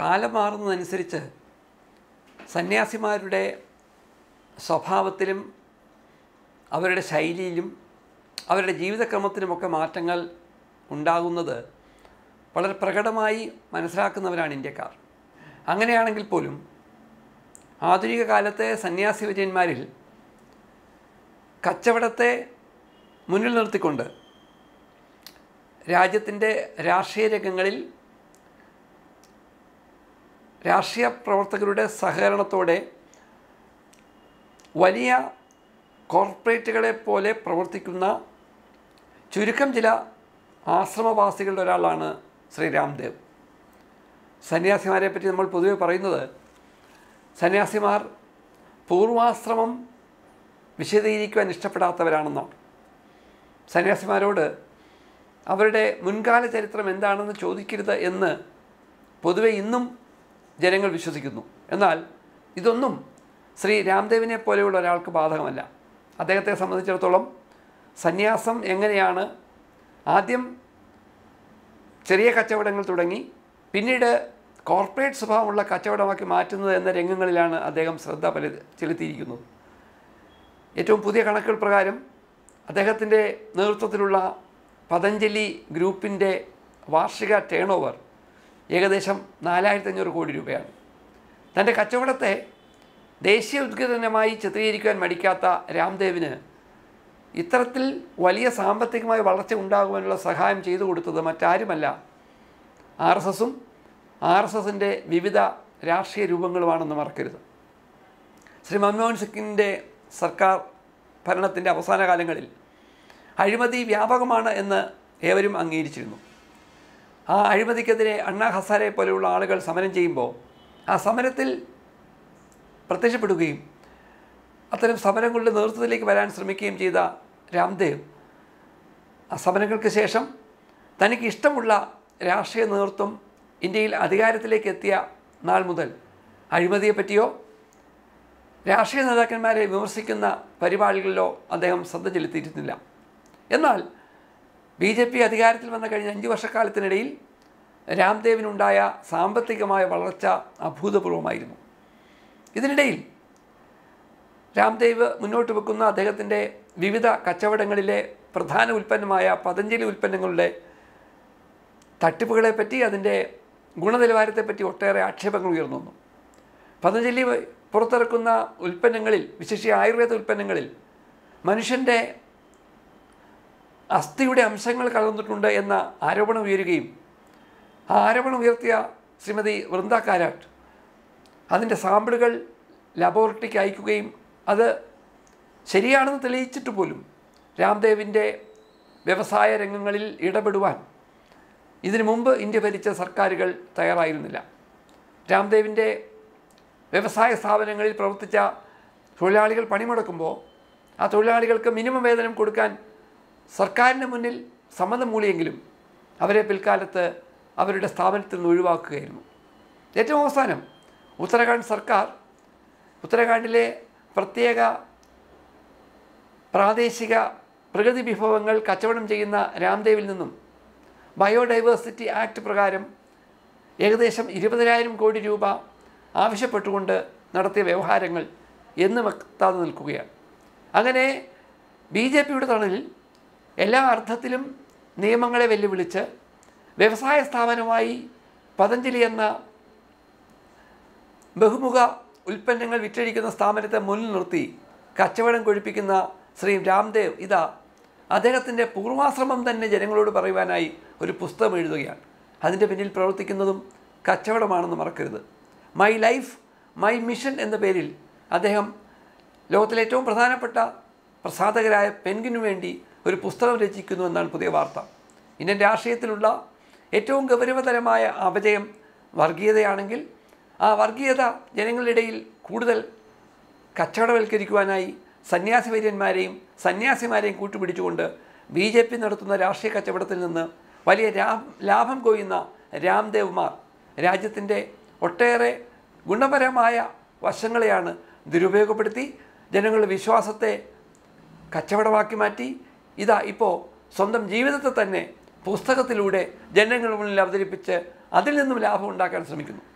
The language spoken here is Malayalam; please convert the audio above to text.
കാലം മാറുന്നതനുസരിച്ച് സന്യാസിമാരുടെ സ്വഭാവത്തിലും അവരുടെ ശൈലിയിലും അവരുടെ ജീവിതക്രമത്തിലുമൊക്കെ മാറ്റങ്ങൾ ഉണ്ടാകുന്നത് വളരെ പ്രകടമായി മനസ്സിലാക്കുന്നവരാണ് ഇന്ത്യക്കാർ അങ്ങനെയാണെങ്കിൽ പോലും ആധുനിക കാലത്തെ സന്യാസി വിജയന്മാരിൽ കച്ചവടത്തെ മുന്നിൽ നിർത്തിക്കൊണ്ട് രാജ്യത്തിൻ്റെ രാഷ്ട്രീയ രംഗങ്ങളിൽ രാഷ്ട്രീയ പ്രവർത്തകരുടെ സഹകരണത്തോടെ വലിയ കോർപ്പറേറ്റുകളെ പോലെ പ്രവർത്തിക്കുന്ന ചുരുക്കം ചില ആശ്രമവാസികളുടെ ഒരാളാണ് ശ്രീ രാംദേവ് സന്യാസിമാരെ പറ്റി നമ്മൾ പൊതുവെ പറയുന്നത് സന്യാസിമാർ പൂർവാശ്രമം വിശദീകരിക്കുവാൻ ഇഷ്ടപ്പെടാത്തവരാണെന്നാണ് സന്യാസിമാരോട് അവരുടെ മുൻകാല ചരിത്രം എന്താണെന്ന് ചോദിക്കരുത് എന്ന് പൊതുവെ ഇന്നും ജനങ്ങൾ വിശ്വസിക്കുന്നു എന്നാൽ ഇതൊന്നും ശ്രീ രാംദേവിനെ പോലെയുള്ള ഒരാൾക്ക് ബാധകമല്ല അദ്ദേഹത്തെ സംബന്ധിച്ചിടത്തോളം സന്യാസം എങ്ങനെയാണ് ആദ്യം ചെറിയ കച്ചവടങ്ങൾ തുടങ്ങി പിന്നീട് കോർപ്പറേറ്റ് സ്വഭാവമുള്ള കച്ചവടമാക്കി മാറ്റുന്നത് എന്ന രംഗങ്ങളിലാണ് അദ്ദേഹം ശ്രദ്ധ പല ചെലുത്തിയിരിക്കുന്നത് ഏറ്റവും പുതിയ കണക്കുകൾ പ്രകാരം അദ്ദേഹത്തിൻ്റെ നേതൃത്വത്തിലുള്ള പതഞ്ജലി ഗ്രൂപ്പിൻ്റെ വാർഷിക ടേൺ ഓവർ ഏകദേശം നാലായിരത്തി അഞ്ഞൂറ് കോടി രൂപയാണ് തൻ്റെ കച്ചവടത്തെ ദേശീയ ഉദ്ഘാടനമായി ചിത്രീകരിക്കുവാൻ മടിക്കാത്ത രാംദേവിന് ഇത്തരത്തിൽ വലിയ സാമ്പത്തികമായ വളർച്ച ഉണ്ടാകുവാനുള്ള സഹായം ചെയ്തു കൊടുത്തത് മറ്റാരുമല്ല ആർ എസ് എസും ആർ എസ് എസിൻ്റെ വിവിധ രാഷ്ട്രീയ രൂപങ്ങളുമാണെന്ന് മറക്കരുത് ശ്രീ മൻമോഹൻ സിംഗിൻ്റെ സർക്കാർ ഭരണത്തിൻ്റെ അവസാന കാലങ്ങളിൽ അഴിമതി വ്യാപകമാണ് എന്ന് ഏവരും അംഗീകരിച്ചിരുന്നു ആ അഴിമതിക്കെതിരെ അണ്ണാ ഹസാരെ പോലെയുള്ള ആളുകൾ സമരം ചെയ്യുമ്പോൾ ആ സമരത്തിൽ പ്രത്യക്ഷപ്പെടുകയും അത്തരം സമരങ്ങളുടെ നേതൃത്വത്തിലേക്ക് വരാൻ ശ്രമിക്കുകയും ചെയ്ത രാംദേവ് ആ സമരങ്ങൾക്ക് ശേഷം തനിക്ക് ഇഷ്ടമുള്ള രാഷ്ട്രീയ നേതൃത്വം ഇന്ത്യയിൽ അധികാരത്തിലേക്ക് എത്തിയ നാൾ മുതൽ അഴിമതിയെപ്പറ്റിയോ രാഷ്ട്രീയ നേതാക്കന്മാരെ വിമർശിക്കുന്ന പരിപാടികളിലോ അദ്ദേഹം ശ്രദ്ധ ചെലുത്തിയിരുന്നില്ല എന്നാൽ ബി ജെ പി അധികാരത്തിൽ വന്ന കഴിഞ്ഞ അഞ്ച് വർഷക്കാലത്തിനിടയിൽ രാംദേവിനുണ്ടായ സാമ്പത്തികമായ വളർച്ച അഭൂതപൂർവമായിരുന്നു ഇതിനിടയിൽ രാംദേവ് മുന്നോട്ട് വെക്കുന്ന അദ്ദേഹത്തിൻ്റെ വിവിധ കച്ചവടങ്ങളിലെ പ്രധാന ഉൽപ്പന്നമായ പതഞ്ജലി ഉൽപ്പന്നങ്ങളുടെ തട്ടിപ്പുകളെപ്പറ്റി അതിൻ്റെ ഗുണനിലവാരത്തെപ്പറ്റി ഒട്ടേറെ ആക്ഷേപങ്ങൾ ഉയർന്നു വന്നു പതഞ്ജലി പുറത്തിറക്കുന്ന ഉൽപ്പന്നങ്ങളിൽ വിശേഷിച്ച് ആയുർവേദ ഉൽപ്പന്നങ്ങളിൽ മനുഷ്യൻ്റെ അസ്ഥിയുടെ അംശങ്ങൾ കലർന്നിട്ടുണ്ട് എന്ന ആരോപണം ഉയരുകയും ആ ആരോപണം ഉയർത്തിയ ശ്രീമതി വൃന്ദ കാരാട്ട് അതിൻ്റെ സാമ്പിളുകൾ ലബോറട്ടറിക്ക് അയക്കുകയും അത് ശരിയാണെന്ന് തെളിയിച്ചിട്ട് പോലും രാംദേവിൻ്റെ വ്യവസായ രംഗങ്ങളിൽ ഇടപെടുവാൻ ഇതിനു മുമ്പ് ഇന്ത്യ ഭരിച്ച സർക്കാരുകൾ തയ്യാറായിരുന്നില്ല രാംദേവിൻ്റെ വ്യവസായ സ്ഥാപനങ്ങളിൽ പ്രവർത്തിച്ച തൊഴിലാളികൾ പണിമുടക്കുമ്പോൾ ആ തൊഴിലാളികൾക്ക് മിനിമം വേതനം കൊടുക്കാൻ സർക്കാരിന് മുന്നിൽ സമ്മതമൂളിയെങ്കിലും അവരെ പിൽക്കാലത്ത് അവരുടെ സ്ഥാപനത്തിൽ നിന്ന് ഒഴിവാക്കുകയായിരുന്നു ഏറ്റവും അവസാനം ഉത്തരാഖണ്ഡ് സർക്കാർ ഉത്തരാഖണ്ഡിലെ പ്രത്യേക പ്രാദേശിക പ്രകൃതി വിഭവങ്ങൾ കച്ചവടം ചെയ്യുന്ന രാംദേവിൽ നിന്നും ബയോഡൈവേഴ്സിറ്റി ആക്ട് പ്രകാരം ഏകദേശം ഇരുപതിനായിരം കോടി രൂപ ആവശ്യപ്പെട്ടുകൊണ്ട് നടത്തിയ വ്യവഹാരങ്ങൾ എന്നും എത്താതെ നിൽക്കുകയാണ് അങ്ങനെ ബി ജെ പിയുടെ തണലിൽ എല്ലാ അർത്ഥത്തിലും നിയമങ്ങളെ വെല്ലുവിളിച്ച് വ്യവസായ സ്ഥാപനമായി പതഞ്ജലി എന്ന ബഹുമുഖ ഉൽപ്പന്നങ്ങൾ വിറ്റഴിക്കുന്ന സ്ഥാപനത്തെ മുന്നിൽ നിർത്തി കച്ചവടം കൊഴിപ്പിക്കുന്ന ശ്രീ രാംദേവ് ഇതാ അദ്ദേഹത്തിൻ്റെ പൂർവാശ്രമം തന്നെ ജനങ്ങളോട് പറയുവാനായി ഒരു പുസ്തകം എഴുതുകയാണ് അതിൻ്റെ പിന്നിൽ പ്രവർത്തിക്കുന്നതും കച്ചവടമാണെന്ന് മറക്കരുത് മൈ ലൈഫ് മൈ മിഷൻ എന്ന പേരിൽ അദ്ദേഹം ലോകത്തിലെ ഏറ്റവും പ്രധാനപ്പെട്ട പ്രസാധകരായ പെൻഗിനു വേണ്ടി ഒരു പുസ്തകം രചിക്കുന്നു എന്നാണ് പുതിയ വാർത്ത ഇന്ത്യൻ രാഷ്ട്രീയത്തിലുള്ള ഏറ്റവും ഗൗരവതരമായ അപജയം വർഗീയതയാണെങ്കിൽ ആ വർഗീയത ജനങ്ങളിടയിൽ കൂടുതൽ കച്ചവടവൽക്കരിക്കുവാനായി സന്യാസി സന്യാസിമാരെയും കൂട്ടുപിടിച്ചുകൊണ്ട് ബി ജെ പി നടത്തുന്ന രാഷ്ട്രീയ കച്ചവടത്തിൽ നിന്ന് വലിയ ലാഭം കൊയ്യുന്ന രാംദേവ്മാർ രാജ്യത്തിൻ്റെ ഒട്ടേറെ ഗുണപരമായ വശങ്ങളെയാണ് ദുരുപയോഗപ്പെടുത്തി ജനങ്ങളുടെ വിശ്വാസത്തെ കച്ചവടമാക്കി മാറ്റി ഇതാ ഇപ്പോൾ സ്വന്തം ജീവിതത്തെ തന്നെ പുസ്തകത്തിലൂടെ ജനങ്ങളുടെ മുന്നിൽ അവതരിപ്പിച്ച് അതിൽ നിന്നും ലാഭം ഉണ്ടാക്കാൻ ശ്രമിക്കുന്നു